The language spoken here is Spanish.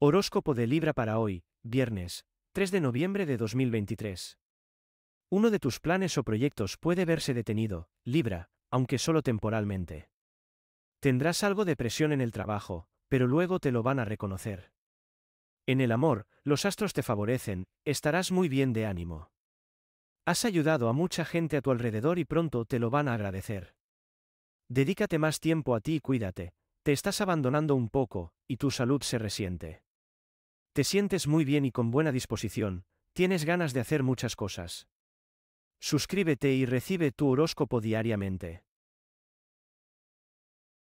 Horóscopo de Libra para hoy, viernes, 3 de noviembre de 2023. Uno de tus planes o proyectos puede verse detenido, Libra, aunque solo temporalmente. Tendrás algo de presión en el trabajo, pero luego te lo van a reconocer. En el amor, los astros te favorecen, estarás muy bien de ánimo. Has ayudado a mucha gente a tu alrededor y pronto te lo van a agradecer. Dedícate más tiempo a ti y cuídate, te estás abandonando un poco, y tu salud se resiente. Te sientes muy bien y con buena disposición, tienes ganas de hacer muchas cosas. Suscríbete y recibe tu horóscopo diariamente.